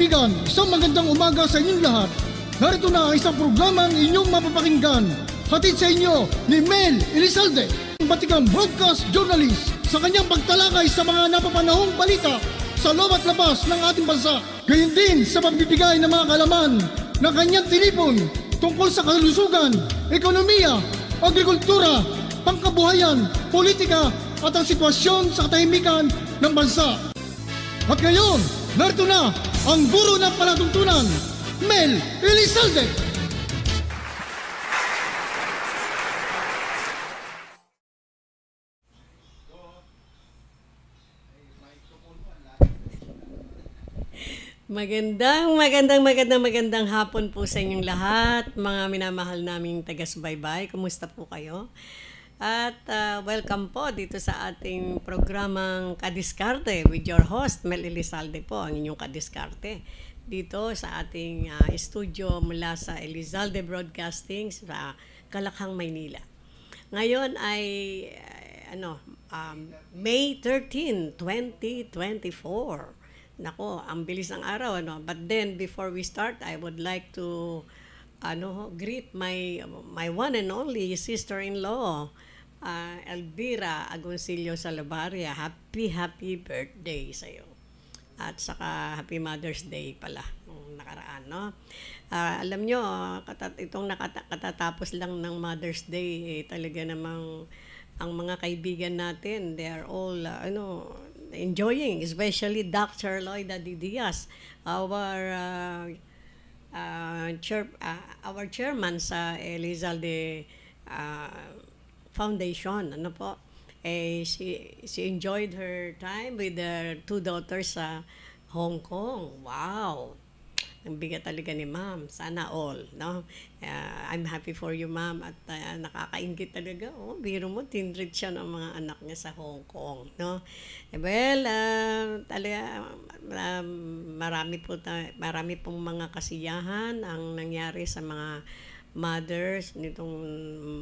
kaibigan, isang magandang umaga sa inyong lahat. Narito na ang isang programang inyong mapapakinggan. Hatid sa inyo ni Mel Elizalde, batikang broadcast journalist sa kanyang pagtalakay sa mga napapanahong balita sa loob at labas ng ating bansa. Gayun din sa pagbibigay ng mga kalaman ng kanyang tilipon tungkol sa kalusugan, ekonomiya, agrikultura, pangkabuhayan, politika at ang sitwasyon sa katahimikan ng bansa. At ngayon, Narito na ang guro ng palatuntunan, Mel Elizalde. Magandang, magandang, magandang, magandang hapon po sa inyong lahat, mga minamahal naming taga-subaybay. Kumusta po kayo? At uh, welcome po dito sa ating programang Kadiskarte with your host Mel Elizalde po, ang inyong Kadiskarte. Dito sa ating uh, studio mula sa Elizalde Broadcasting sa Kalakhang, Maynila. Ngayon ay uh, ano, um, May 13, 2024. Nako, ang bilis ng araw ano. But then before we start, I would like to ano greet my my one and only sister-in-law uh, Elvira Agoncillo Salabaria, happy, happy birthday sa iyo. At saka happy Mother's Day pala nung nakaraan, no? Uh, alam nyo, katat itong nakata- lang ng Mother's Day, eh, talaga namang ang mga kaibigan natin, they are all, uh, ano, enjoying, especially Dr. Lloyda D. Diaz, our uh, uh, chair, uh, our chairman sa Elizalde uh, foundation. Ano po? Eh, she, she enjoyed her time with her two daughters sa Hong Kong. Wow! Ang bigat talaga ni ma'am. Sana all, no? Uh, I'm happy for you, ma'am. At uh, nakakaingit talaga. Oh, biro mo, tinrit siya ng mga anak niya sa Hong Kong, no? Eh, well, uh, talaga, um, marami po, ta- marami pong mga kasiyahan ang nangyari sa mga mothers nitong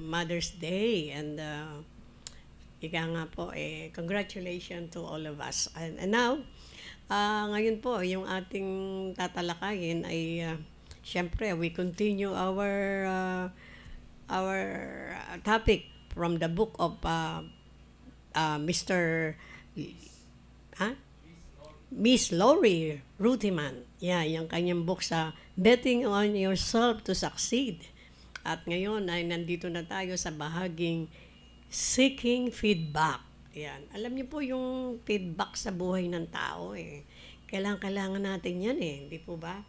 Mother's Day and uh, ika nga po eh congratulations to all of us. And, and now uh, ngayon po yung ating tatalakayin ay uh, syempre we continue our uh, our uh, topic from the book of uh, uh, Mr. Huh? Miss Laurie Rutiman. Yeah, yung kanyang book sa Betting on Yourself to Succeed. At ngayon ay nandito na tayo sa bahaging seeking feedback. Yan. Alam niyo po yung feedback sa buhay ng tao eh. Kailangan, kailangan natin yan eh. Hindi po ba?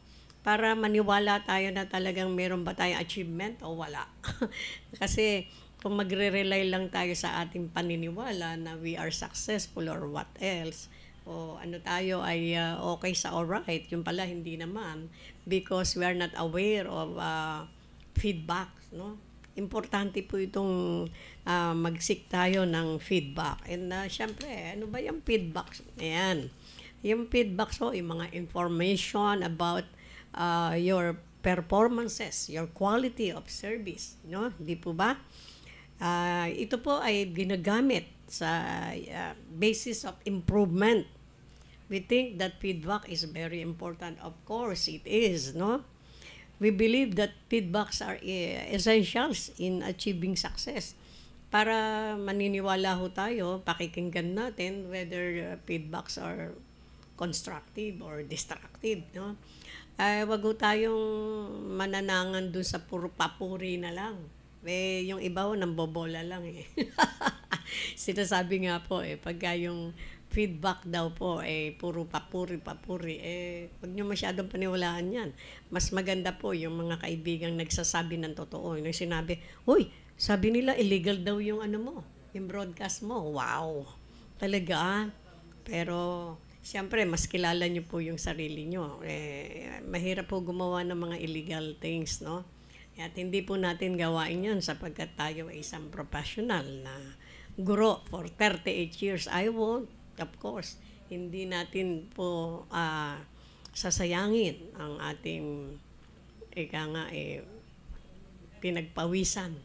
Para maniwala tayo na talagang meron ba tayong achievement o wala. Kasi kung magre-rely lang tayo sa ating paniniwala na we are successful or what else, o ano tayo ay uh, okay sa alright, yung pala hindi naman because we are not aware of uh, feedback, no? Importante po itong uh, ah, magsik tayo ng feedback. And uh, syempre, ano ba yung feedback? Ayan. Yung feedback, so, yung mga information about uh, your performances, your quality of service, no? Hindi po ba? Uh, ito po ay ginagamit sa uh, basis of improvement. We think that feedback is very important. Of course, it is, no? We believe that feedbacks are eh, essentials in achieving success. Para maniniwala ho tayo, pakikinggan natin whether eh, feedbacks are constructive or destructive. No? Ay, eh, wag ho tayong mananangan dun sa puro papuri na lang. Eh, yung iba ho, nambobola lang eh. Sinasabi nga po eh, pagka yung feedback daw po, eh, puro papuri, papuri. Eh, huwag nyo masyadong paniwalaan yan. Mas maganda po yung mga kaibigang nagsasabi ng totoo. Yung sinabi, Uy, sabi nila illegal daw yung ano mo, yung broadcast mo. Wow! Talaga Pero, siyempre, mas kilala nyo po yung sarili nyo. Eh, mahirap po gumawa ng mga illegal things, no? At hindi po natin gawain yun sapagkat tayo ay isang professional na guro for 38 years. I won't of course, hindi natin po uh, sasayangin ang ating ika nga eh, pinagpawisan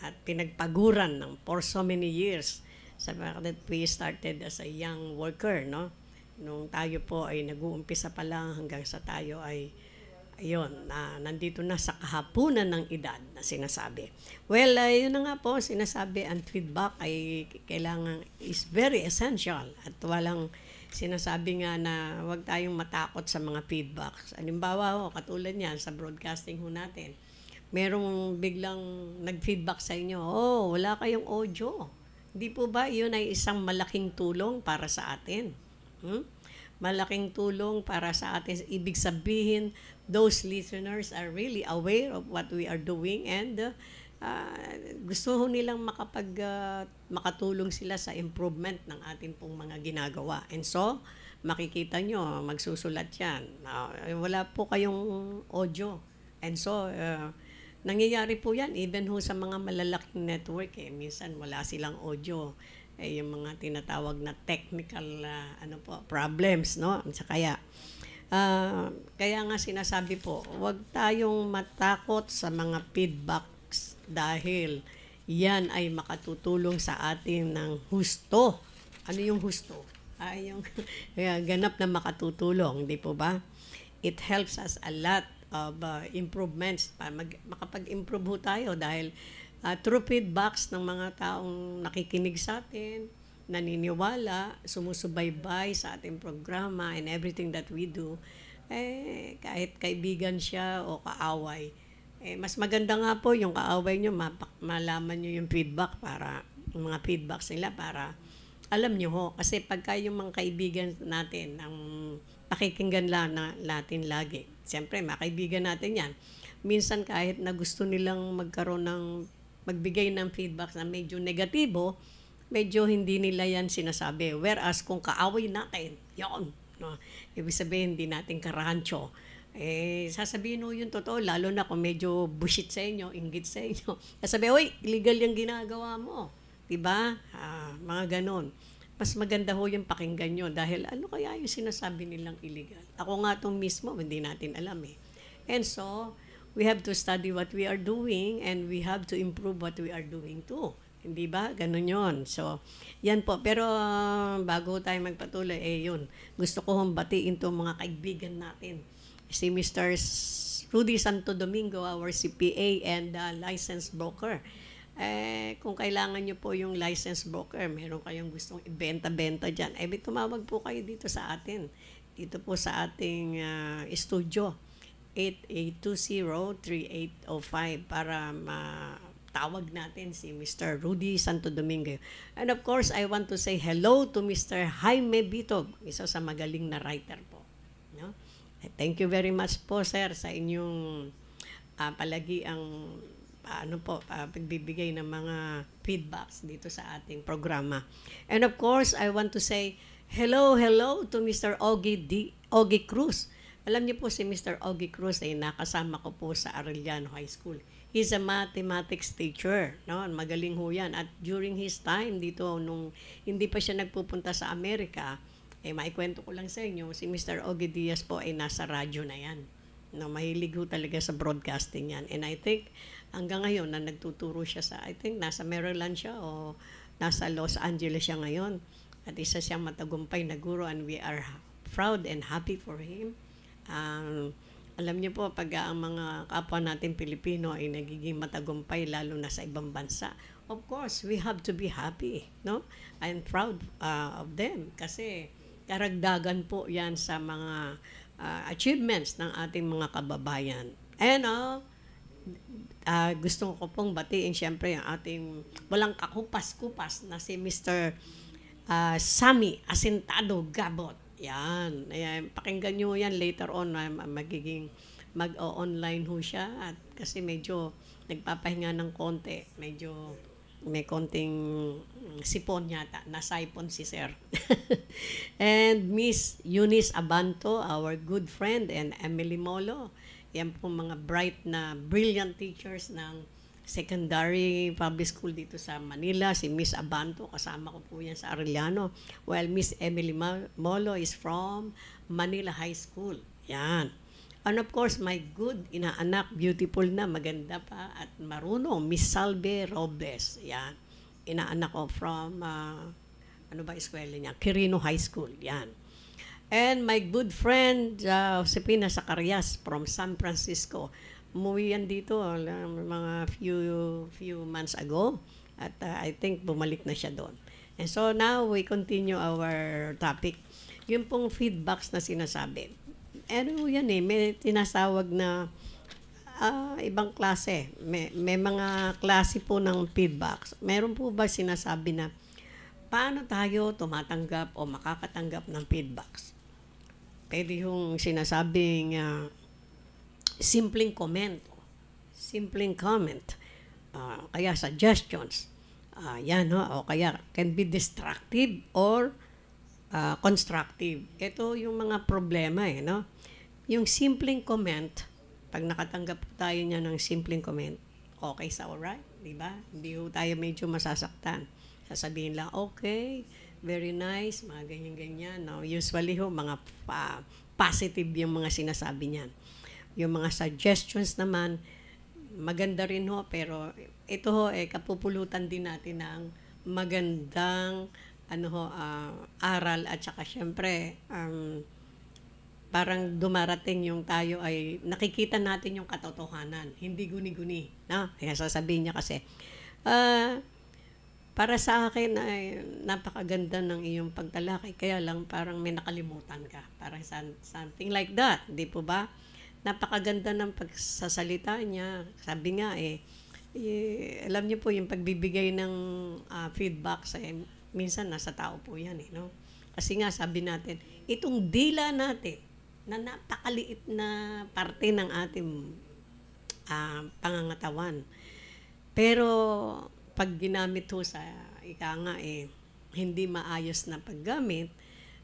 at pinagpaguran ng for so many years sa that we started as a young worker no nung tayo po ay nag-uumpisa pa lang hanggang sa tayo ay yun, na nandito na sa kahapunan ng edad na sinasabi. Well, uh, yun na nga po, sinasabi, ang feedback ay kailangan, is very essential. At walang sinasabi nga na huwag tayong matakot sa mga feedbacks. Halimbawa, ho, katulad niyan sa broadcasting ho natin, merong biglang nag-feedback sa inyo, oh, wala kayong audio. Hindi po ba yun ay isang malaking tulong para sa atin? Hmm? malaking tulong para sa atin. Ibig sabihin, those listeners are really aware of what we are doing and uh, uh, gusto ho nilang makapag, uh, makatulong sila sa improvement ng atin pong mga ginagawa. And so, makikita nyo, magsusulat yan. Uh, wala po kayong audio. And so, uh, nangyayari po yan even ho sa mga malalaking network. Eh. Minsan wala silang audio ay eh, yung mga tinatawag na technical uh, ano po problems no sa kaya uh, kaya nga sinasabi po wag tayong matakot sa mga feedbacks dahil yan ay makatutulong sa atin ng husto ano yung husto ay ah, yung ganap na makatutulong di po ba it helps us a lot of uh, improvements para mag, makapag-improve tayo dahil uh, ah, true feedbacks ng mga taong nakikinig sa atin, naniniwala, sumusubaybay sa ating programa and everything that we do, eh, kahit kaibigan siya o kaaway, eh, mas maganda nga po yung kaaway nyo, mapak- malaman nyo yung feedback para, yung mga feedbacks nila para alam nyo ho. Kasi pagka yung mga kaibigan natin, ang pakikinggan lang na, natin lagi, siyempre, makaibigan natin yan. Minsan kahit na gusto nilang magkaroon ng magbigay ng feedback na medyo negatibo, medyo hindi nila yan sinasabi. Whereas kung kaaway natin, yon no? ibig sabihin hindi natin karancho. Eh, sasabihin mo yung totoo, lalo na kung medyo bushit sa inyo, inggit sa inyo. Sasabi, oy, illegal yung ginagawa mo. Diba? Ah, mga ganon. Mas maganda ho yung pakinggan nyo dahil ano kaya yung sinasabi nilang illegal? Ako nga itong mismo, hindi natin alam eh. And so, we have to study what we are doing and we have to improve what we are doing too. Hindi ba? Ganun yon So, yan po. Pero uh, bago tayo magpatuloy, eh yun, gusto ko hong batiin itong mga kaibigan natin. Si Mr. Rudy Santo Domingo, our CPA and uh, license broker. Eh, kung kailangan nyo po yung license broker, meron kayong gustong ibenta-benta dyan, eh, tumawag po kayo dito sa atin. Dito po sa ating uh, studio 0968-820-3805 para matawag natin si Mr. Rudy Santo Domingo. And of course, I want to say hello to Mr. Jaime Bitog, isa sa magaling na writer po. No? Thank you very much po, sir, sa inyong uh, palagi ang ano po, uh, pagbibigay ng mga feedbacks dito sa ating programa. And of course, I want to say hello, hello to Mr. Ogie, D, Ogie Cruz alam niyo po si Mr. Augie Cruz ay eh, nakasama ko po sa Arellano High School. He's a mathematics teacher. No? Magaling ho yan. At during his time dito, nung hindi pa siya nagpupunta sa Amerika, eh, maikwento ko lang sa inyo, si Mr. Augie Diaz po ay eh, nasa radyo na yan. No, mahilig ho talaga sa broadcasting yan. And I think, hanggang ngayon na nagtuturo siya sa, I think, nasa Maryland siya o nasa Los Angeles siya ngayon. At isa siyang matagumpay na guro and we are proud and happy for him. Um, alam niyo po, pag ang mga kapwa natin Pilipino ay nagiging matagumpay, lalo na sa ibang bansa, of course, we have to be happy, no? I'm proud uh, of them kasi karagdagan po yan sa mga uh, achievements ng ating mga kababayan. And uh, uh, gusto ko pong batiin siyempre ang ating walang kakupas-kupas na si Mr. Uh, Sami Asintado Gabot. Yan. Ayan. Pakinggan nyo yan later on. Ha, magiging mag-online ho siya. At kasi medyo nagpapahinga ng konti. Medyo may konting mm, sipon yata. Nasaipon si sir. and Miss Eunice Abanto, our good friend, and Emily Molo. Yan po mga bright na, brilliant teachers ng secondary public school dito sa Manila, si Miss Abanto, kasama ko po yan sa Arellano. Well, Miss Emily Molo is from Manila High School. Yan. And of course, my good inaanak, beautiful na, maganda pa, at marunong, Miss Salve Robles. Yan. Inaanak ko from, uh, ano ba eskwela niya? Quirino High School. Yan. And my good friend, uh, ah, Josepina Zacarias from San Francisco umuwi yan dito mga few few months ago at uh, I think bumalik na siya doon. And so now we continue our topic. Yung pong feedbacks na sinasabi. Ano yan eh, may tinasawag na uh, ibang klase. May, may mga klase po ng feedbacks. Meron po ba sinasabi na paano tayo tumatanggap o makakatanggap ng feedbacks? Pwede yung sinasabing uh, simpleng comment, simpleng comment, uh, kaya suggestions, uh, yan ho, o kaya can be destructive or uh, constructive. Ito yung mga problema eh, no? Yung simpleng comment, pag nakatanggap tayo niya ng simpleng comment, okay sa alright, di ba? Hindi tayo medyo masasaktan. Sasabihin lang, okay, very nice, mga ganyan-ganyan. No? Usually ho, mga uh, positive yung mga sinasabi niyan. Yung mga suggestions naman, maganda rin ho, pero ito ho, eh, kapupulutan din natin ng magandang ano ho, uh, aral at saka syempre, um, parang dumarating yung tayo ay nakikita natin yung katotohanan, hindi guni-guni. No? Kaya sasabihin niya kasi, uh, para sa akin ay napakaganda ng iyong pagtalakay, kaya lang parang may nakalimutan ka. Parang something like that, di po ba? napakaganda ng pagsasalita niya. Sabi nga eh, eh alam niyo po yung pagbibigay ng uh, feedback sa eh, minsan nasa tao po 'yan eh, no? Kasi nga sabi natin, itong dila natin na napakaliit na parte ng ating uh, pangangatawan. Pero pag ginamit ho sa ika nga eh, hindi maayos na paggamit,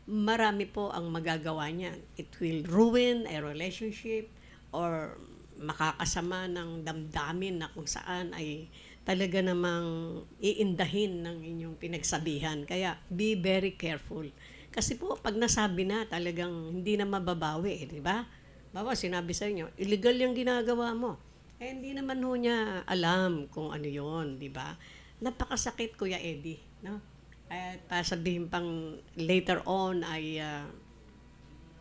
marami po ang magagawa niyan. It will ruin a relationship or makakasama ng damdamin na kung saan ay talaga namang iindahin ng inyong pinagsabihan. Kaya be very careful. Kasi po, pag nasabi na, talagang hindi na mababawi, eh, di ba? Bawa, sinabi sa inyo, illegal yung ginagawa mo. Eh, hindi naman ho niya alam kung ano yon di ba? Napakasakit, Kuya Eddie, no? At uh, sabihin pang later on ay uh,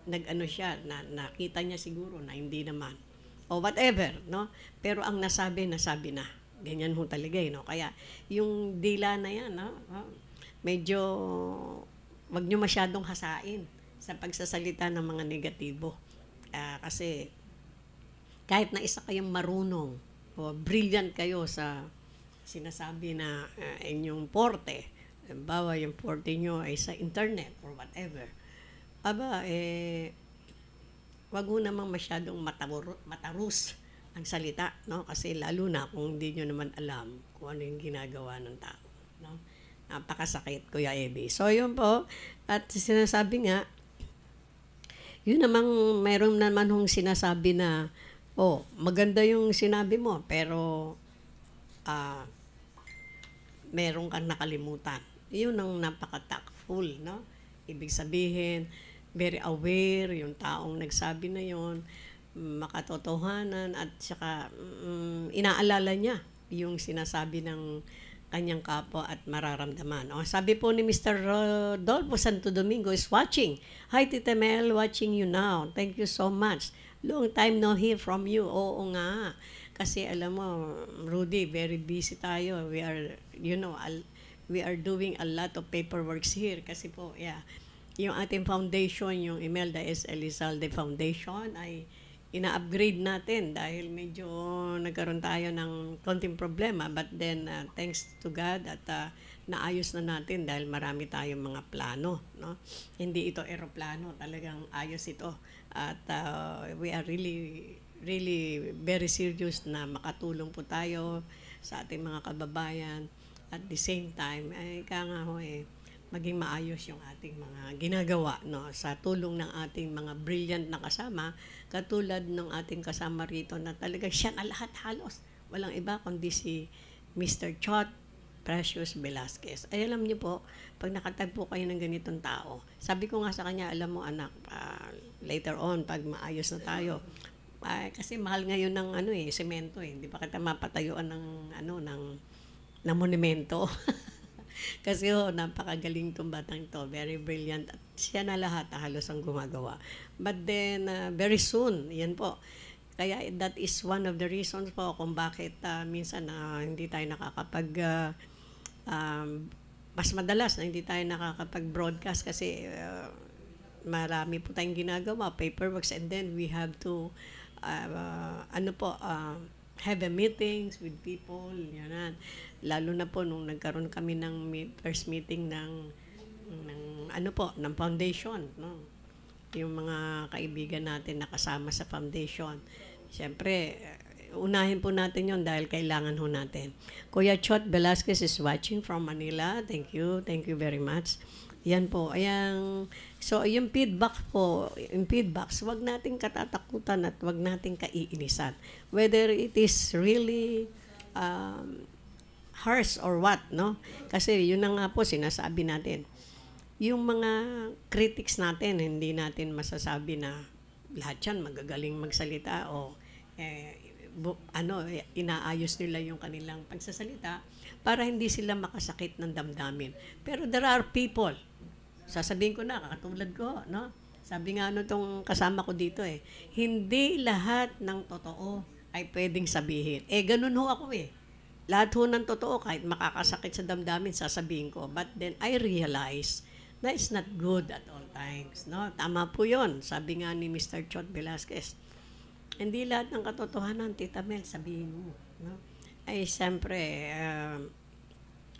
nag-ano siya, na, nakita niya siguro na hindi naman. O whatever, no? Pero ang nasabi, nasabi na. Ganyan ho talaga, eh, no? Kaya yung dila na yan, no? Ah, medyo wag nyo masyadong hasain sa pagsasalita ng mga negatibo. Uh, kasi kahit na isa kayong marunong o brilliant kayo sa sinasabi na uh, inyong porte, Halimbawa, yung 40 nyo ay sa internet or whatever. Aba, eh, wag ho namang masyadong matabur, matarus ang salita, no? Kasi lalo na kung hindi nyo naman alam kung ano yung ginagawa ng tao, no? Napakasakit, Kuya Ebi. So, yun po. At sinasabi nga, yun namang, mayroon naman hong sinasabi na, oh, maganda yung sinabi mo, pero, ah, uh, meron kang nakalimutan. Iyon ang napaka-tactful, no? Ibig sabihin, very aware yung taong nagsabi na yon makatotohanan at saka um, inaalala niya yung sinasabi ng kanyang kapwa at mararamdaman. O, sabi po ni Mr. Rodolfo Santo Domingo is watching. Hi, Tita Mel, watching you now. Thank you so much. Long time no hear from you. Oo nga. Kasi alam mo, Rudy, very busy tayo. We are, you know, al- we are doing a lot of paperwork here kasi po, yeah. Yung ating foundation, yung Imelda S. Elizalde Foundation, ay ina-upgrade natin dahil medyo nagkaroon tayo ng konting problema. But then, uh, thanks to God at uh, naayos na natin dahil marami tayong mga plano. No? Hindi ito eroplano, talagang ayos ito. At uh, we are really really very serious na makatulong po tayo sa ating mga kababayan at the same time, ay ka nga ho eh, maging maayos yung ating mga ginagawa no sa tulong ng ating mga brilliant na kasama katulad ng ating kasama rito na talaga siya na lahat halos walang iba kundi si Mr. Chot Precious Velasquez. Ay alam niyo po, pag nakatagpo kayo ng ganitong tao, sabi ko nga sa kanya, alam mo anak, uh, later on pag maayos na tayo, uh, kasi mahal ngayon ng ano eh, semento eh, hindi pa kita mapatayuan ng ano ng na monumento. Kasi ho, oh, napakagaling tong batang to. Very brilliant. At siya na lahat ah, halos ang gumagawa. But then, uh, very soon, yan po. Kaya that is one of the reasons po kung bakit uh, minsan uh, hindi tayo nakakapag... Uh, um, mas madalas na hindi tayo nakakapag-broadcast kasi uh, marami po tayong ginagawa, paperworks, and then we have to, uh, ano po, uh, have a meetings with people, yan lalo na po nung nagkaroon kami ng first meeting ng ng ano po, ng foundation, no. Yung mga kaibigan natin nakasama sa foundation. syempre eh, unahin po natin yon dahil kailangan ho natin. Kuya Chot Velasquez is watching from Manila. Thank you. Thank you very much. Yan po. ayang So, yung feedback po, yung feedbacks, wag nating katatakutan at wag nating kaiinisan. Whether it is really um, harsh or what, no? Kasi yun na nga po sinasabi natin. Yung mga critics natin, hindi natin masasabi na lahat yan magagaling magsalita o eh, bu- ano, eh, inaayos nila yung kanilang pagsasalita para hindi sila makasakit ng damdamin. Pero there are people, sasabihin ko na, katulad ko, no? Sabi nga ano tong kasama ko dito eh, hindi lahat ng totoo ay pwedeng sabihin. Eh, ganun ho ako eh lahat ho ng totoo, kahit makakasakit sa damdamin, sasabihin ko. But then I realize na it's not good at all times. No? Tama po yon sabi nga ni Mr. Chot Velasquez. Hindi lahat ng katotohanan, Tita Mel, sabihin mo. No? Ay, siyempre, uh,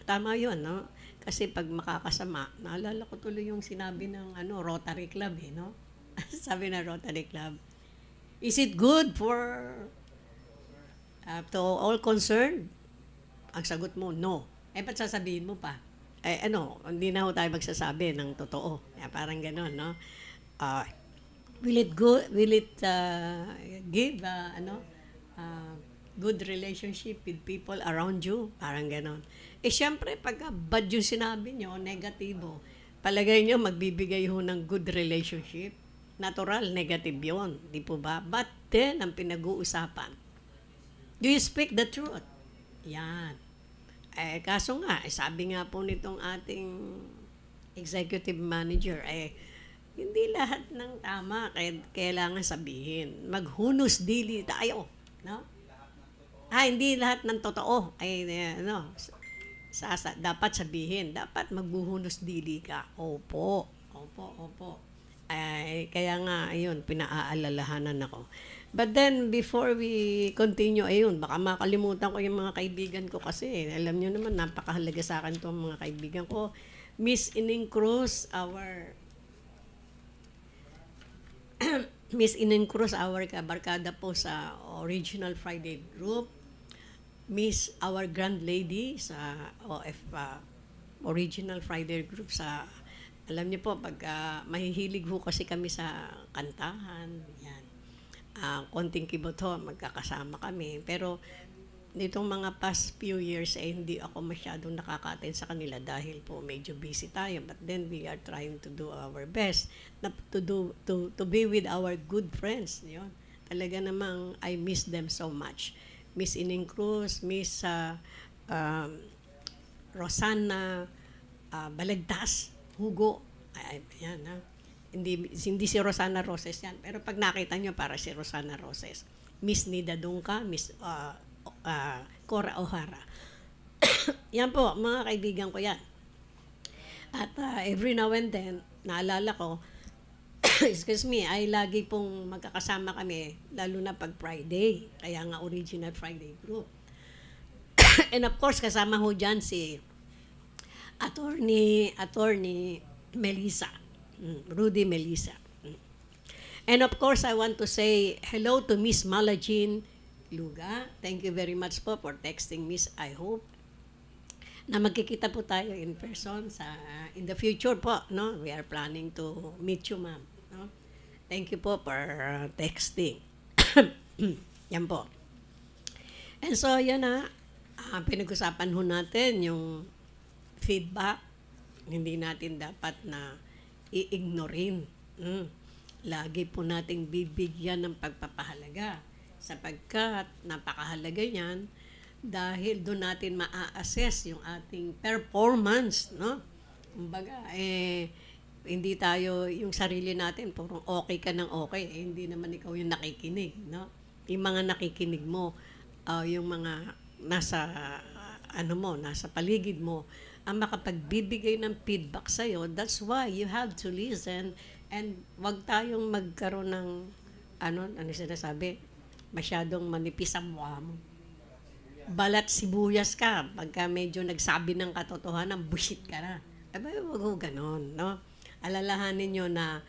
tama yon no? Kasi pag makakasama, naalala ko tuloy yung sinabi ng ano, Rotary Club, eh, no? sabi na Rotary Club, is it good for uh, to all concerned? Ang sagot mo, no. Eh, ba't sasabihin mo pa? Eh, ano, hindi na ho tayo magsasabi ng totoo. Eh, parang ganon, no? Uh, will it go, will it uh, give, uh, ano, uh, good relationship with people around you? Parang ganon. Eh, syempre, pag bad yung sinabi nyo, negatibo, palagay nyo magbibigay ho ng good relationship. Natural, negative yon Di po ba? But then, ang pinag-uusapan, do you speak the truth? Yan. Eh, kaso nga, eh, sabi nga po nitong ating executive manager, eh, hindi lahat ng tama kaya kailangan sabihin. Maghunos dili tayo, no? Ah, hindi lahat ng totoo. Ay, ano, sa, sa, dapat sabihin, dapat maghuhunos dili ka. Opo, opo, opo. Ay, kaya nga, ayun, pinaaalalahanan ako. But then, before we continue, ayun, baka makalimutan ko yung mga kaibigan ko kasi. Alam nyo naman, napakahalaga sa akin itong mga kaibigan ko. Miss Ining Cruz, our... Miss Ining Cruz, our kabarkada po sa Original Friday Group. Miss our Grand Lady sa OF uh, ah, Original Friday Group sa... Alam niyo po, pag uh, mahihilig ho kasi kami sa kantahan, yan uh, konting kiboto, magkakasama kami. Pero nitong mga past few years eh, hindi ako masyadong nakakatin sa kanila dahil po medyo busy tayo but then we are trying to do our best na to do to to be with our good friends yon talaga namang I miss them so much Miss Ining Cruz Miss uh, um, Rosana uh, ah, Balagtas Hugo ay, ayan ha hindi, hindi si Rosana Roses yan. Pero pag nakita nyo, para si Rosana Roses. Miss Nida Dunca, Miss uh, uh, Cora O'Hara. yan po, mga kaibigan ko yan. At uh, every now and then, naalala ko, excuse me, ay lagi pong magkakasama kami, lalo na pag Friday. Kaya nga original Friday group. And of course, kasama ho dyan si attorney, attorney Melissa Mm, Rudy Melisa. Mm. And of course, I want to say hello to Miss Malajin Luga. Thank you very much po for texting, Miss. I hope na magkikita po tayo in person sa in the future po, no? We are planning to meet you, ma'am, no? Thank you po for uh, texting. yan po. And so, yan na. Uh, pinag-usapan ho natin yung feedback. Hindi natin dapat na iignorin. Mm. Lagi po nating bibigyan ng pagpapahalaga sapagkat napakahalaga yan dahil doon natin maa-assess yung ating performance, no? Kumbaga, eh, hindi tayo, yung sarili natin, purong okay ka ng okay, eh, hindi naman ikaw yung nakikinig, no? Yung mga nakikinig mo, uh, yung mga nasa, ano mo, nasa paligid mo, ang makapagbibigay ng feedback sa iyo. That's why you have to listen and wag tayong magkaroon ng ano, ano sinasabi, masyadong manipis ang mukha mo. Balat sibuyas ka pagka medyo nagsabi ng katotohanan, bushit ka na. Aba, wag ho ganon, no? Alalahanin niyo na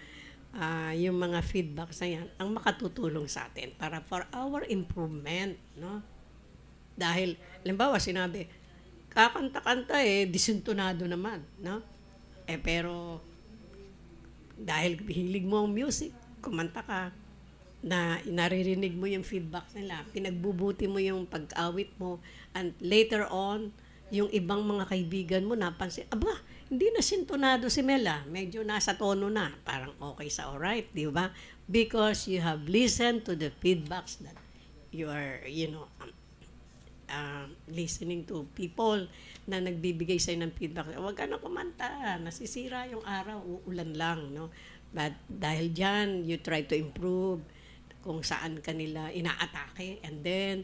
uh, yung mga feedback sa yan ang makatutulong sa atin para for our improvement, no? Dahil, limbawa, sinabi, Kakanta-kanta eh, disintonado naman, no? Eh pero dahil hilig mo ang music, kumanta ka, na naririnig mo yung feedback nila, pinagbubuti mo yung pag-awit mo, and later on, yung ibang mga kaibigan mo napansin, aba, hindi na sintonado si Mela, medyo nasa tono na, parang okay sa alright, di ba? Because you have listened to the feedbacks that you are, you know, um, uh, listening to people na nagbibigay sa'yo ng feedback. Huwag ka na kumanta, nasisira yung araw, uulan lang, no? But dahil dyan, you try to improve kung saan kanila inaatake. And then,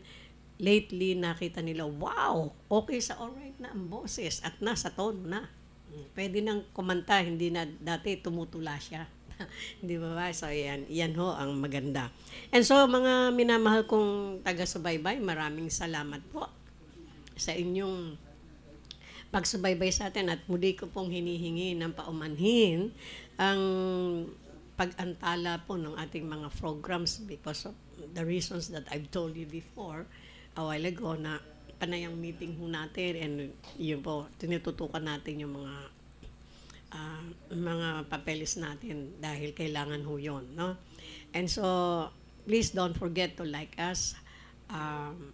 lately, nakita nila, wow, okay sa alright na ang boses at nasa tone na. Hmm, pwede nang kumanta, hindi na dati tumutula siya. Di ba ba? So, yan, yan ho ang maganda. And so, mga minamahal kong taga-subaybay, maraming salamat po sa inyong pagsubaybay sa atin at muli ko pong hinihingi ng paumanhin ang pag-antala po ng ating mga programs because of the reasons that I've told you before a while ago na panayang meeting ho natin and yun po, tinututukan natin yung mga uh, mga papeles natin dahil kailangan ho yun. No? And so, please don't forget to like us. Um,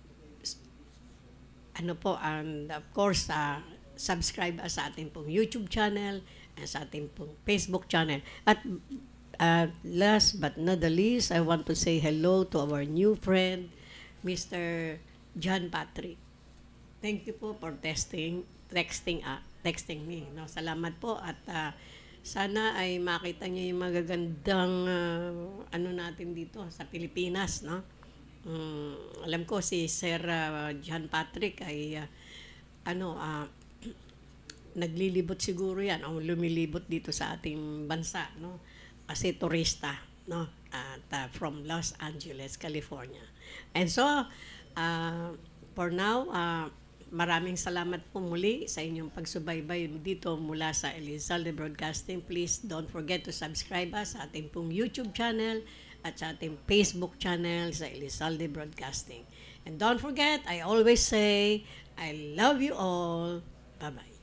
ano po, and of course, uh, subscribe sa ating pong YouTube channel and sa ating pong Facebook channel. At uh, last but not the least, I want to say hello to our new friend, Mr. John Patrick. Thank you po for testing, texting us texting me. No? Salamat po at uh, sana ay makita niyo yung magagandang uh, ano natin dito sa Pilipinas. No? Um, alam ko si Sir uh, John Patrick ay uh, ano, uh, naglilibot siguro yan o lumilibot dito sa ating bansa. No? Kasi turista. No? At, uh, from Los Angeles, California. And so, uh, for now, uh, maraming salamat po muli sa inyong pagsubaybay dito mula sa Elizalde Broadcasting. Please don't forget to subscribe us sa ating pong YouTube channel at sa ating Facebook channel sa Elizalde Broadcasting. And don't forget, I always say, I love you all. Bye-bye.